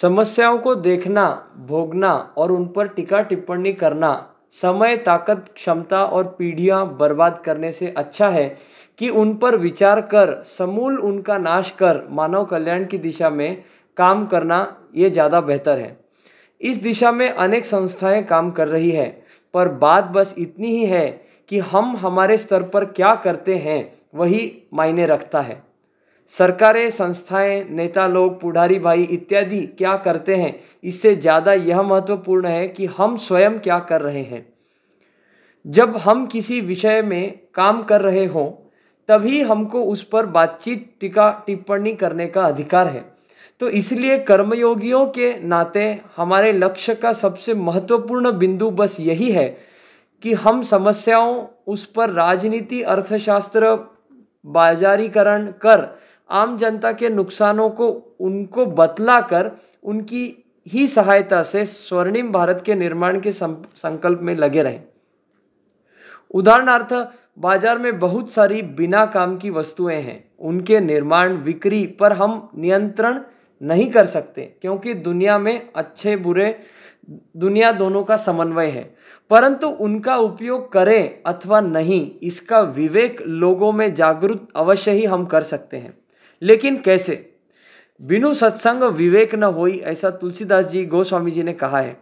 समस्याओं को देखना भोगना और उन पर टीका टिप्पणी करना समय ताकत क्षमता और पीढ़ियां बर्बाद करने से अच्छा है कि उन पर विचार कर समूल उनका नाश कर मानव कल्याण की दिशा में काम करना ये ज़्यादा बेहतर है इस दिशा में अनेक संस्थाएं काम कर रही है पर बात बस इतनी ही है कि हम हमारे स्तर पर क्या करते हैं वही मायने रखता है सरकारें संस्थाएं नेता लोग पुढ़ारी भाई इत्यादि क्या करते हैं इससे ज़्यादा यह महत्वपूर्ण है कि हम स्वयं क्या कर रहे हैं जब हम किसी विषय में काम कर रहे हों तभी हमको उस पर बातचीत टिका टिप्पणी करने का अधिकार है तो इसलिए कर्मयोगियों के नाते हमारे लक्ष्य का सबसे महत्वपूर्ण बिंदु बस यही है कि हम समस्याओं उस पर राजनीति अर्थशास्त्र बाजारीकरण कर आम जनता के नुकसानों को उनको बतला कर उनकी ही सहायता से स्वर्णिम भारत के निर्माण के संकल्प में लगे रहें उदाहरणार्थ बाजार में बहुत सारी बिना काम की वस्तुएं हैं उनके निर्माण बिक्री पर हम नियंत्रण नहीं कर सकते क्योंकि दुनिया में अच्छे बुरे दुनिया दोनों का समन्वय है परंतु उनका उपयोग करें अथवा नहीं इसका विवेक लोगों में जागरूक अवश्य ही हम कर सकते हैं लेकिन कैसे बिनु सत्संग विवेक न होई ऐसा तुलसीदास जी गोस्वामी जी ने कहा है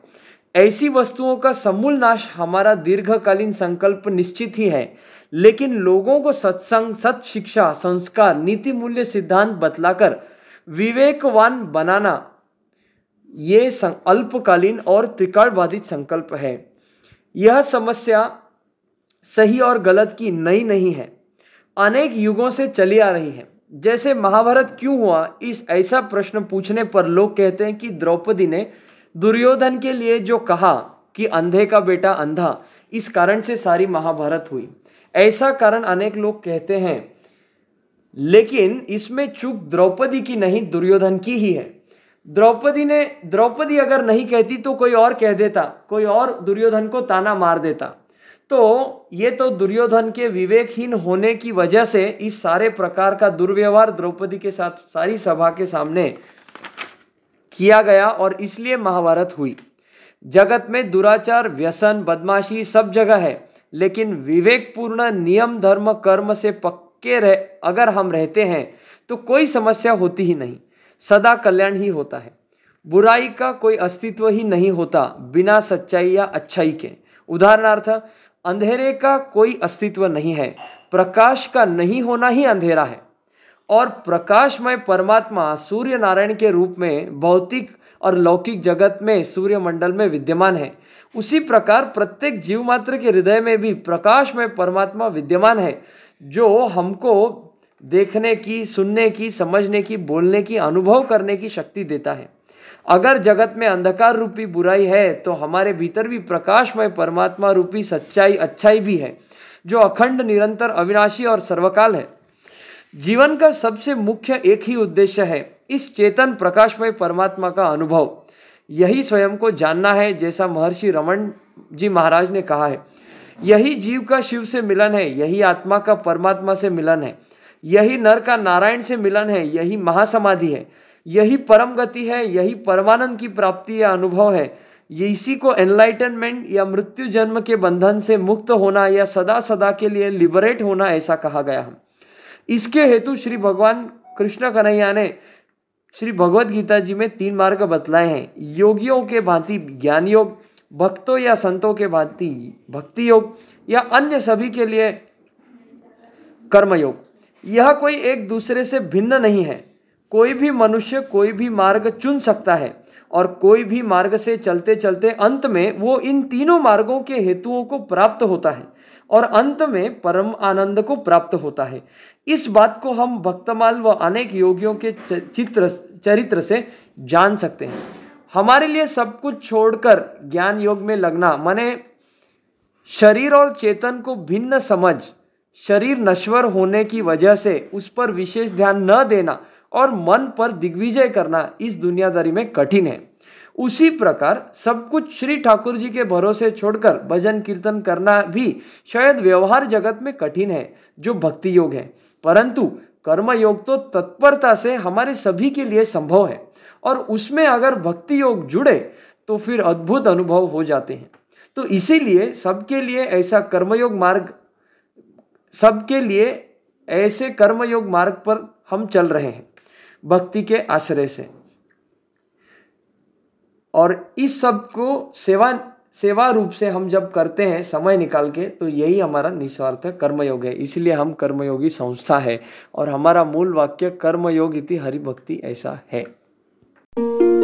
ऐसी वस्तुओं का समूल नाश हमारा दीर्घकालीन संकल्प निश्चित ही है लेकिन लोगों को सत्संग सत शिक्षा संस्कार नीति मूल्य सिद्धांत बतलाकर विवेकवान बनाना ये अल्पकालीन और त्रिकाल बाधित संकल्प है यह समस्या सही और गलत की नई नहीं है अनेक युगों से चली आ रही है जैसे महाभारत क्यों हुआ इस ऐसा प्रश्न पूछने पर लोग कहते हैं कि द्रौपदी ने दुर्योधन के लिए जो कहा कि अंधे का बेटा अंधा इस कारण से सारी महाभारत हुई ऐसा कारण अनेक लोग कहते हैं लेकिन इसमें चूक द्रौपदी की नहीं दुर्योधन की ही है द्रौपदी ने द्रौपदी अगर नहीं कहती तो कोई और कह देता कोई और दुर्योधन को ताना मार देता तो ये तो दुर्योधन के विवेकहीन होने की वजह से इस सारे प्रकार का दुर्व्यवहार द्रौपदी के साथ सारी सभा के सामने किया गया और इसलिए महाभारत हुई जगत में दुराचार व्यसन बदमाशी सब जगह है लेकिन विवेकपूर्ण नियम धर्म कर्म से पक्के रह अगर हम रहते हैं तो कोई समस्या होती ही नहीं सदा कल्याण ही होता है बुराई का कोई अस्तित्व ही नहीं होता बिना सच्चाई या अच्छाई के उदाहरणार्थ अंधेरे का कोई अस्तित्व नहीं है प्रकाश का नहीं होना ही अंधेरा है और प्रकाशमय परमात्मा सूर्य नारायण के रूप में भौतिक और लौकिक जगत में सूर्यमंडल में विद्यमान है उसी प्रकार प्रत्येक जीव मात्र के हृदय में भी प्रकाशमय परमात्मा विद्यमान है जो हमको देखने की सुनने की समझने की बोलने की अनुभव करने की शक्ति देता है अगर जगत में अंधकार रूपी बुराई है तो हमारे भीतर भी प्रकाशमय परमात्मा रूपी सच्चाई अच्छाई भी है जो अखंड निरंतर अविनाशी और सर्वकाल है जीवन का सबसे मुख्य एक ही उद्देश्य है इस चेतन प्रकाशमय परमात्मा का अनुभव यही स्वयं को जानना है जैसा महर्षि रमन जी महाराज ने कहा है यही जीव का शिव से मिलन है यही आत्मा का परमात्मा से मिलन है यही नर का नारायण से मिलन है यही महासमाधि है यही परम गति है यही परमानंद की प्राप्ति या अनुभव है ये इसी को एनलाइटनमेंट या मृत्यु जन्म के बंधन से मुक्त होना या सदा सदा के लिए लिबरेट होना ऐसा कहा गया है इसके हेतु श्री भगवान कृष्ण कन्हैया ने श्री भगवद गीता जी में तीन मार्ग बतलाए हैं योगियों के भांति ज्ञान योग भक्तों या संतों के भांति भक्ति योग या अन्य सभी के लिए कर्मयोग यह कोई एक दूसरे से भिन्न नहीं है कोई भी मनुष्य कोई भी मार्ग चुन सकता है और कोई भी मार्ग से चलते चलते अंत में वो इन तीनों मार्गों के हेतुओं को प्राप्त होता है और अंत में परम आनंद को प्राप्त होता है इस बात को हम भक्तमाल व अनेक योगियों के चित्र चरित्र से जान सकते हैं हमारे लिए सब कुछ छोड़कर ज्ञान योग में लगना माने शरीर और चेतन को भिन्न समझ शरीर नश्वर होने की वजह से उस पर विशेष ध्यान न देना और मन पर दिग्विजय करना इस दुनियादारी में कठिन है उसी प्रकार सब कुछ श्री ठाकुर जी के भरोसे छोड़कर भजन कीर्तन करना भी शायद व्यवहार जगत में कठिन है जो भक्ति योग है परंतु कर्म योग तो तत्परता से हमारे सभी के लिए संभव है और उसमें अगर भक्ति योग जुड़े तो फिर अद्भुत अनुभव हो जाते हैं तो इसीलिए सबके लिए ऐसा कर्मयोग मार्ग सबके लिए ऐसे कर्मयोग मार्ग पर हम चल रहे हैं भक्ति के आश्रय से और इस सब को सेवा सेवा रूप से हम जब करते हैं समय निकाल के तो यही हमारा निस्वार्थ कर्मयोग है इसलिए हम कर्मयोगी संस्था है और हमारा मूल वाक्य कर्मयोग इति हरिभक्ति ऐसा है